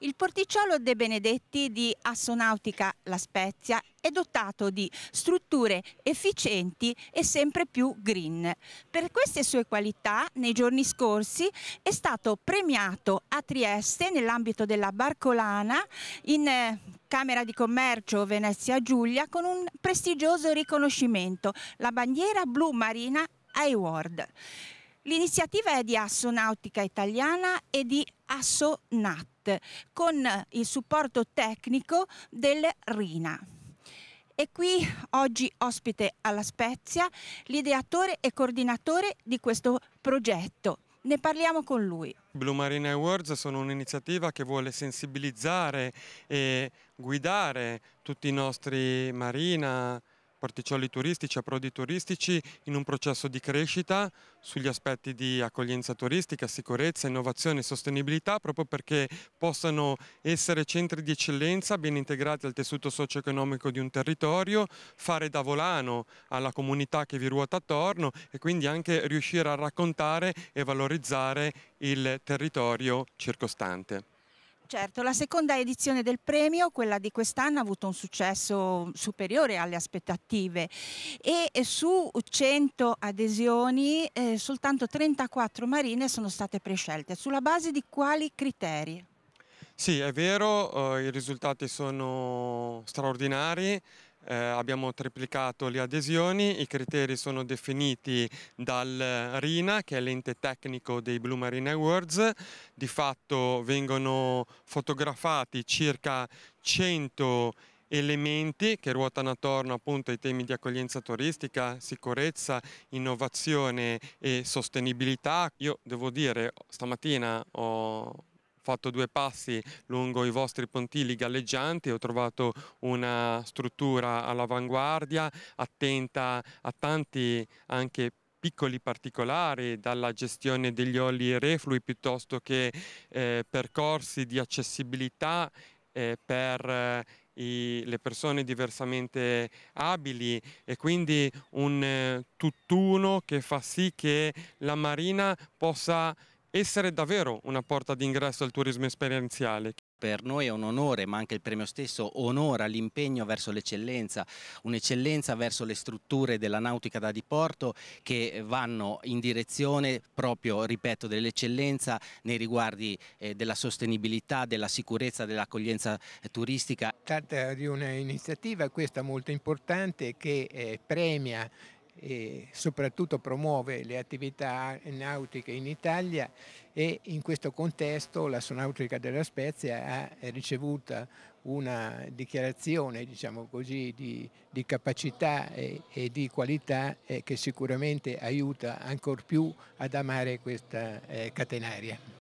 Il porticciolo De Benedetti di Assonautica La Spezia è dotato di strutture efficienti e sempre più green. Per queste sue qualità, nei giorni scorsi è stato premiato a Trieste nell'ambito della Barcolana in eh, Camera di Commercio Venezia Giulia con un prestigioso riconoscimento, la bandiera blu marina Award. L'iniziativa è di Assonautica Italiana e di Assonat con il supporto tecnico del Rina. E qui oggi ospite alla Spezia l'ideatore e coordinatore di questo progetto. Ne parliamo con lui. Blue Marine Awards sono un'iniziativa che vuole sensibilizzare e guidare tutti i nostri marina, porticcioli turistici, approdi turistici in un processo di crescita sugli aspetti di accoglienza turistica, sicurezza, innovazione e sostenibilità proprio perché possano essere centri di eccellenza ben integrati al tessuto socio-economico di un territorio, fare da volano alla comunità che vi ruota attorno e quindi anche riuscire a raccontare e valorizzare il territorio circostante. Certo, la seconda edizione del premio, quella di quest'anno, ha avuto un successo superiore alle aspettative e eh, su 100 adesioni eh, soltanto 34 marine sono state prescelte. Sulla base di quali criteri? Sì, è vero, eh, i risultati sono straordinari, eh, abbiamo triplicato le adesioni, i criteri sono definiti dal RINA che è l'ente tecnico dei Blue Marine Awards, di fatto vengono fotografati circa 100 elementi che ruotano attorno appunto ai temi di accoglienza turistica, sicurezza, innovazione e sostenibilità. Io devo dire, stamattina ho fatto due passi lungo i vostri pontili galleggianti, ho trovato una struttura all'avanguardia, attenta a tanti anche piccoli particolari, dalla gestione degli oli reflui piuttosto che eh, percorsi di accessibilità eh, per eh, i, le persone diversamente abili e quindi un eh, tutt'uno che fa sì che la Marina possa essere davvero una porta d'ingresso al turismo esperienziale. Per noi è un onore, ma anche il premio stesso onora l'impegno verso l'eccellenza, un'eccellenza verso le strutture della nautica da diporto che vanno in direzione proprio, ripeto, dell'eccellenza nei riguardi eh, della sostenibilità, della sicurezza, dell'accoglienza turistica. Tratta di un'iniziativa, questa molto importante, che eh, premia e soprattutto promuove le attività nautiche in Italia e in questo contesto la Sonautica della Spezia ha ricevuto una dichiarazione diciamo così, di, di, capacità e, e di qualità eh, che sicuramente aiuta ancor più ad amare questa eh, catenaria.